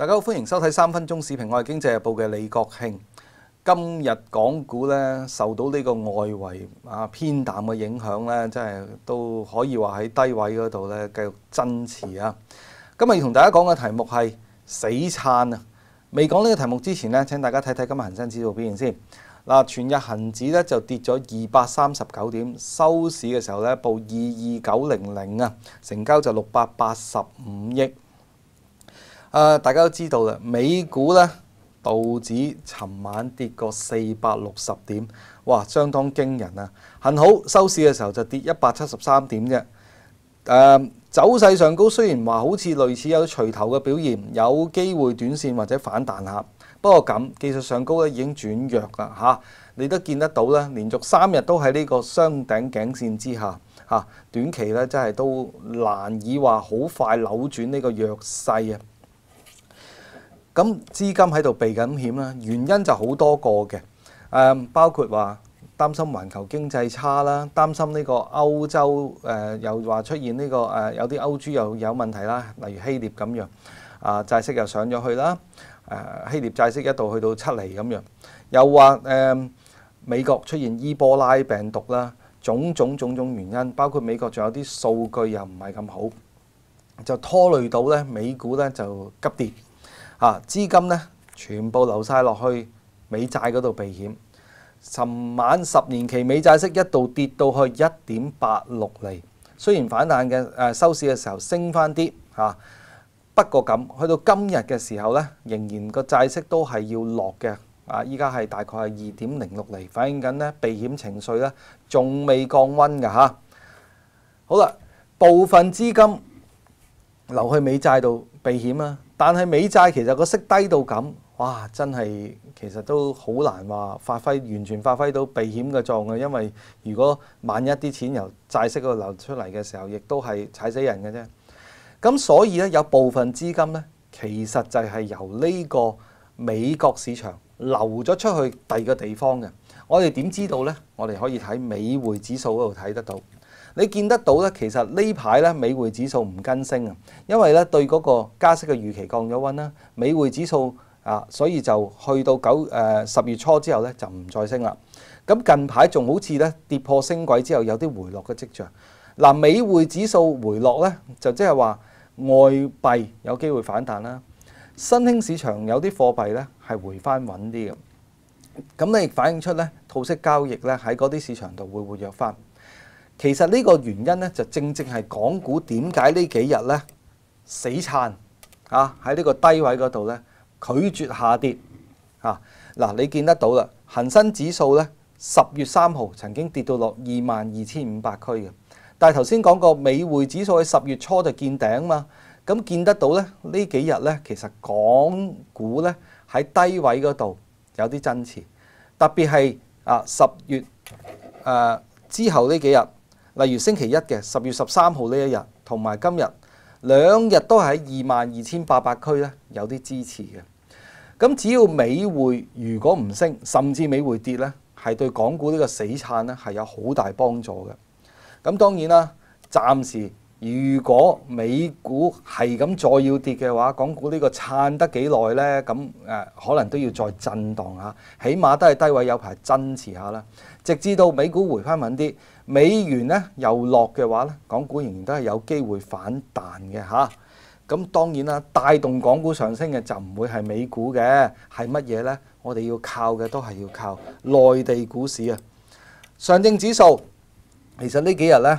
大家好，欢迎收睇三分钟視頻，我系经济日报嘅李国兴。今日港股咧受到呢个外围啊偏淡嘅影响咧，真系都可以话喺低位嗰度咧继续增持啊。今日要同大家讲嘅题目系死撑啊！未讲呢个题目之前咧，请大家睇睇今日恒生指数表现先。嗱，全日恒指咧就跌咗二百三十九点，收市嘅时候咧报二二九零零啊，成交就六百八十五亿。誒，大家都知道啦，美股咧道指尋晚跌過四百六十點，哇，相當驚人啊！幸好收市嘅時候就跌一百七十三點啫。誒，走勢上高雖然話好似類似有錘頭嘅表現，有機會短線或者反彈下，不過咁技術上高已經轉弱啦嚇。你都見得到咧，連續三日都喺呢個雙頂頸線之下嚇，短期咧真係都難以話好快扭轉呢個弱勢啊！咁資金喺度避緊險啦，原因就好多個嘅，誒包括話擔心全球經濟差啦，擔心呢個歐洲誒又話出現呢個誒有啲歐珠又有問題啦，例如希臘咁樣，啊債息又上咗去啦，誒希臘債息一度去到七厘咁樣，又話誒美國出現伊波拉病毒啦，種種種種原因，包括美國仲有啲數據又唔係咁好，就拖累到咧美股咧就急跌。啊，資金咧全部流曬落去美債嗰度避險。尋晚十年期美債息一度跌到去一點八六厘，雖然反彈嘅收市嘅時候升翻啲嚇，不過咁去到今日嘅時候咧，仍然個債息都係要落嘅。啊，依家係大概係二點零六厘，反映緊咧避險情緒咧仲未降温嘅嚇。好啦，部分資金流去美債度避險啊。但係美債其實個息低到咁，哇！真係其實都好難話發揮完全發揮到避險嘅作用，因為如果萬一啲錢由債息嗰度流出嚟嘅時候，亦都係踩死人嘅啫。咁所以咧，有部分資金咧，其實就係由呢個美國市場流咗出去第二個地方嘅。我哋點知道呢？我哋可以喺美匯指數嗰度睇得到。你見得到咧，其實呢排咧美匯指數唔跟升啊，因為咧對嗰個加息嘅預期降咗温啦，美匯指數啊，所以就去到九誒十月初之後咧就唔再升啦。咁近排仲好似咧跌破升軌之後有啲回落嘅跡象。嗱，美匯指數回落咧，就即係話外幣有機會反彈啦。新兴市場有啲貨幣咧係回翻穩啲嘅，咁咧亦反映出咧套息交易咧喺嗰啲市場度會活躍翻。其實呢個原因咧，就正正係港股點解呢幾日咧死撐啊喺呢個低位嗰度咧拒絕下跌啊嗱，你見得到啦，恆生指數咧十月三號曾經跌到落二萬二千五百區嘅，但係頭先講過美匯指數喺十月初就見頂嘛，咁見得到咧呢幾日咧其實港股咧喺低位嗰度有啲增持，特別係啊十月誒之後呢幾日。例如星期一嘅十月十三號呢一日，同埋今日兩日都喺二萬二千八百區咧有啲支持嘅。咁只要美匯如果唔升，甚至美匯跌咧，係對港股呢個死撐咧係有好大幫助嘅。咁當然啦，暫時。如果美股係咁再要跌嘅話，港股呢個撐得幾耐呢？咁誒，可能都要再震盪下，起碼都係低位有排增持下啦。直至到美股回翻穩啲，美元呢又落嘅話咧，港股仍然都係有機會反彈嘅嚇。咁當然啦，帶動港股上升嘅就唔會係美股嘅，係乜嘢呢？我哋要靠嘅都係要靠內地股市啊。上證指數其實呢幾日呢。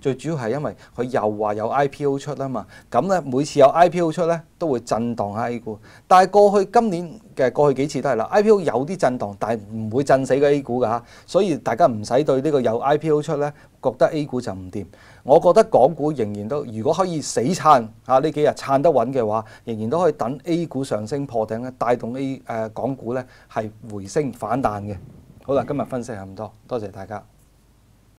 最主要係因為佢又話有 IPO 出啊嘛，咁咧每次有 IPO 出咧都會震盪下 A 股，但係過去今年嘅過去幾次都係啦，IPO 有啲震盪，但係唔會震死個 A 股㗎，所以大家唔使對呢個有 IPO 出咧覺得 A 股就唔掂。我覺得港股仍然都，如果可以死撐啊呢幾日撐得穩嘅話，仍然都可以等 A 股上升破頂咧，帶動 A 誒港股咧係回升反彈嘅。好啦，今日分析係咁多，多謝大家。